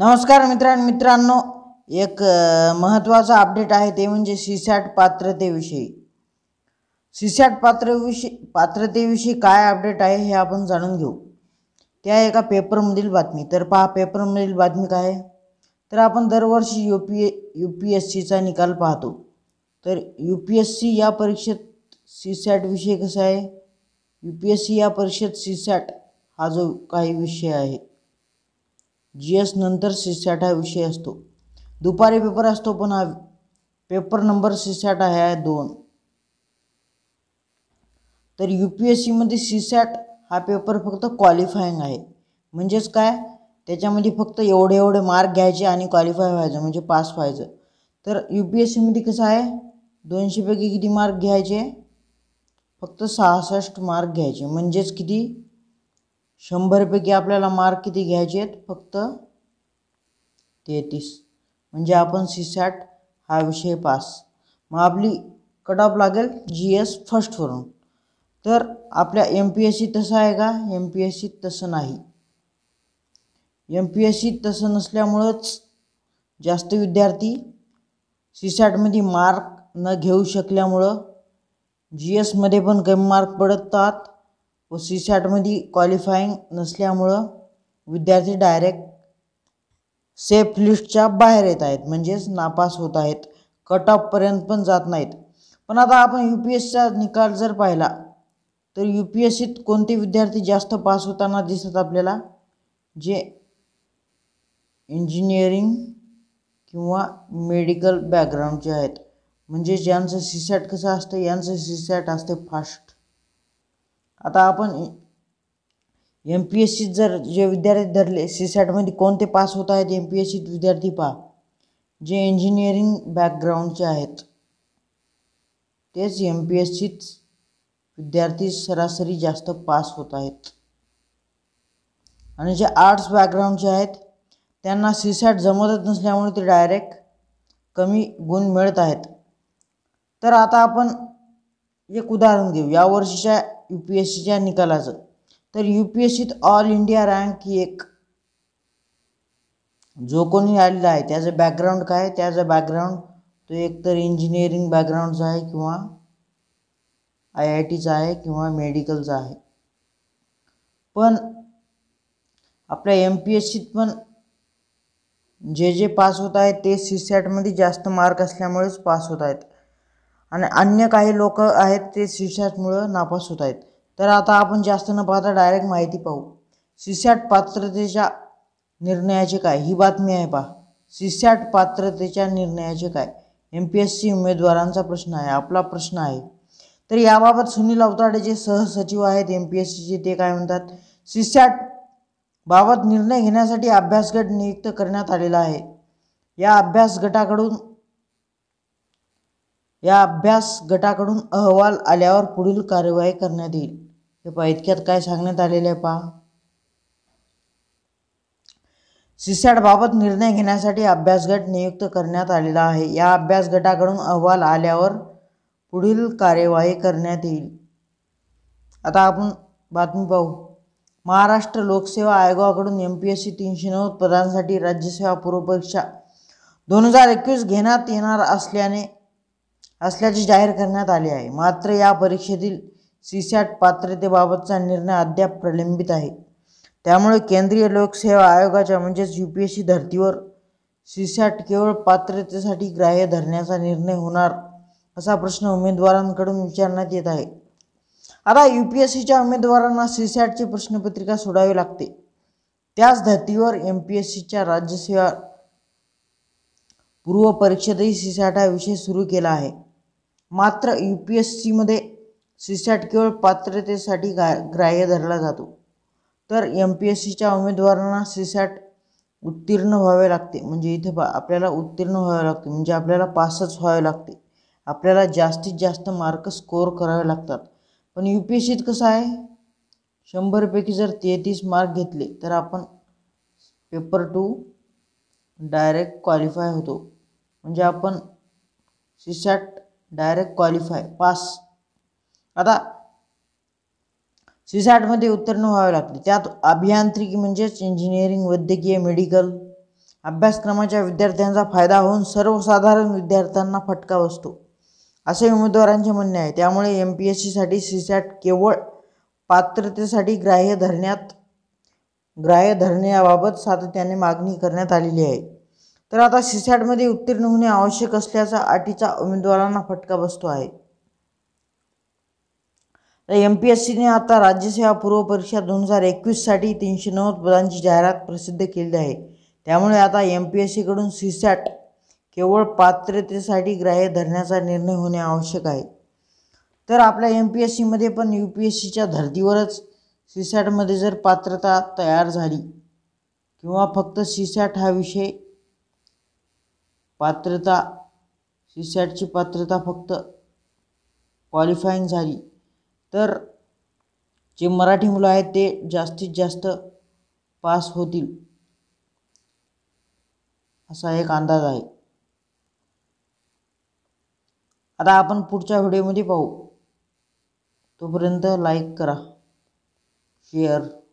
नमस्कार मित्रांनो मित्रांनो एक महत्त्वाचा अपडेट आहे ते म्हणजे सीसॅट पात्रतेविषयी सीसॅट पात्रविषयी पात्रतेविषयी काय अपडेट आहे हे आपण जाणून घेऊ त्या एका पेपरमधील बातमी तर पहा पेपरमधील बातमी काय तर आपण दरवर्षी U P A U P S सीचा निकाल पाहतो तर यू पी एस सी या परीक्षेत विषय कसा आहे यू पी एस सी या परीक्षेत सीसॅट हा जो काही विषय आहे जी एस नंतर सीसॅट हा विषय असतो दुपारी पेपर असतो पण हा पेपर नंबर सीसॅट आहे दोन तर यू पी एस सीमध्ये सीसॅट हा पेपर फक्त क्वालिफाईंग आहे म्हणजेच काय त्याच्यामध्ये फक्त एवढे एवढे मार्क घ्यायचे आणि क्वालिफाय व्हायचं म्हणजे पास व्हायचं तर यू पी एस सीमध्ये कसं आहे दोनशेपैकी किती मार्क घ्यायचे फक्त सहासष्ट मार्क घ्यायचे म्हणजेच किती शंभरपैकी आपल्याला मार्क किती घ्यायचे आहेत फक्त तेहतीस म्हणजे आपण सी सॅट हा विषय पास मग आपली कट ऑफ लागेल जी एस फर्स्टवरून तर आपल्या एम पी एस सी तसं आहे का एम पी एस सी तसं नाही एम पी एस सी तसं नसल्यामुळंच जास्त विद्यार्थी सी सॅटमध्ये मार्क न घेऊ शकल्यामुळं जी एसमध्ये पण कमी मार्क पडतात व सी सॅटमध्ये क्वालिफाईंग नसल्यामुळं विद्यार्थी डायरेक्ट सेफ लिस्टच्या बाहेर येत आहेत म्हणजेच नापास होत आहेत कट ऑफपर्यंत पण जात नाहीत पण आता आपण यू पी एसचा निकाल जर पाहिला तर यू पी एस सीत कोणते विद्यार्थी जास्त पास होताना दिसत आपल्याला जे इंजिनिअरिंग किंवा मेडिकल बॅकग्राऊंडचे आहेत म्हणजे ज्यांचं सी सॅट कसं असतं यांचं सी सॅट असते फास्ट आता आपण एम पी एस सीत जर जे विद्यार्थी धरले सी सॅटमध्ये कोणते पास होत आहेत एम पी एस सीत विद्यार्थी पहा जे इंजिनिअरिंग बॅकग्राऊंडचे आहेत तेच एम पी एस सीत विद्यार्थी सरासरी जास्त पास होत आहेत आणि जे आर्ट्स बॅकग्राऊंडचे आहेत त्यांना सी सॅट जमतच नसल्यामुळे ते डायरेक्ट कमी गुण मिळत आहेत तर आता आपण एक उदाहरण घेऊ यावर्षीच्या यू पी एस सीच्या निकालाचं तर यू पी एस सीत ऑल इंडिया रँक एक जो कोणी आलेला आहे त्याचं बॅकग्राऊंड काय त्याचं बॅकग्राऊंड तो एकतर इंजिनिअरिंग बॅकग्राऊंडचा आहे किंवा आय आय टीचा आहे किंवा मेडिकलचा आहे पण आपल्या एम पी एस सीत पण जे जे पास होत आहेत ते सी सॅटमध्ये जास्त मार्क असल्यामुळेच पास होत आहेत आणि अन्य काही लोक आहेत ते शिशाटमुळं नापास होत आहेत तर आता आपण जास्त न पाहता डायरेक्ट माहिती पाहू सीसॅट पात्रतेच्या निर्णयाचे काय ही बातमी आहे पा शिशाट पात्रतेच्या निर्णयाचे काय एम पी एस सी उमेदवारांचा प्रश्न आहे आपला प्रश्न आहे तर याबाबत सुनील अवताडे जे सहसचिव आहेत एम पी एस सीचे ते काय म्हणतात सीसॅट बाबत निर्णय घेण्यासाठी अभ्यास गट नियुक्त करण्यात आलेला आहे या अभ्यास गटाकडून या अभ्यास गटाकडून अहवाल आल्यावर पुढील कार्यवाही करण्यात येईल हे पहा इतक्यात काय सांगण्यात आलेलं आहे पहा सिसॅटबाबत निर्णय घेण्यासाठी गट नियुक्त करण्यात आलेला आहे या अभ्यास गटाकडून अहवाल आल्यावर पुढील कार्यवाही करण्यात येईल आता आपण बातमी पाहू महाराष्ट्र लोकसेवा आयोगाकडून एम पी एस सी तीनशे नव्वद पदांसाठी राज्यसेवा पूर्वपरीक्षा दोन हजार एकवीस घेण्यात येणार असल्याने असल्याचे जाहीर करण्यात आले आहे मात्र या परीक्षेतील सीसॅट पात्रतेबाबतचा निर्णय अद्याप प्रलंबित आहे त्यामुळे केंद्रीय लोकसेवा आयोगाच्या म्हणजेच यू पी एस सी धर्तीवर सीसॅट केवळ पात्रतेसाठी ग्राह्य धरण्याचा निर्णय होणार असा प्रश्न उमेदवारांकडून विचारण्यात येत आहे आता यू पी एस सीच्या उमेदवारांना सीसॅटची प्रश्नपत्रिका सोडावी लागते त्याच धर्तीवर एम पी एस सीच्या राज्यसेवा पूर्व परीक्षेतही सीसॅट हा विषय सुरू केला आहे मात्र यू पी एस सीमध्ये सीसॅट केवळ पात्रतेसाठी गा ग्राह्य धरला जातो तर एम पी एस सीच्या उमेदवारांना सीसॅट उत्तीर्ण व्हावे लागते म्हणजे इथे पा आपल्याला उत्तीर्ण व्हावे लागते म्हणजे आपल्याला पासच व्हावे लागते आपल्याला जास्तीत जास्त मार्क स्कोअर करावे लागतात पण यू पी एस सीत कसं आहे शंभरपैकी जर तेहतीस मार्क घेतले तर आपण पेपर टू डायरेक्ट क्वालिफाय होतो म्हणजे आपण सीसॅट डायरेक्ट क्वालिफाय पास आता सी उत्तीर्ण व्हावे लागते त्यात अभियांत्रिकी म्हणजेच इंजिनिअरिंग वैद्यकीय मेडिकल अभ्यासक्रमाच्या विद्यार्थ्यांचा फायदा होऊन सर्वसाधारण विद्यार्थ्यांना फटका बसतो असे उमेदवारांचे म्हणणे आहे त्यामुळे एम पी एस सीसाठी सी केवळ पात्रतेसाठी ग्राह्य धरण्यात ग्राह्य धरण्याबाबत सातत्याने मागणी करण्यात आलेली आहे तर आता सीसॅटमध्ये उत्तीर्ण होणे आवश्यक असल्याचा अटीचा उमेदवारांना फटका बसतो आहे तर एम पी एस सीने आता राज्यसेवा पूर्व परीक्षा दोन हजार एकवीससाठी तीनशे नव्वद पदांची जाहिरात प्रसिद्ध केली आहे त्यामुळे आता एम पी एस सीकडून सीसॅट केवळ पात्रतेसाठी ग्राह्य धरण्याचा निर्णय होणे आवश्यक आहे तर आपल्या एम पी एस सीमध्ये पण यू पी एस सीच्या धर्तीवरच सीसॅटमध्ये जर पात्रता तयार झाली किंवा फक्त सीसॅट हा विषय पात्रता सीसॅटची पात्रता फक्त क्वालिफाईंग झाली तर जे मराठी मुलं आहेत ते जास्तीत जास्त पास होतील असा एक अंदाज आहे आता आपण पुढच्या व्हिडिओमध्ये पाहू तोपर्यंत लाईक करा शेअर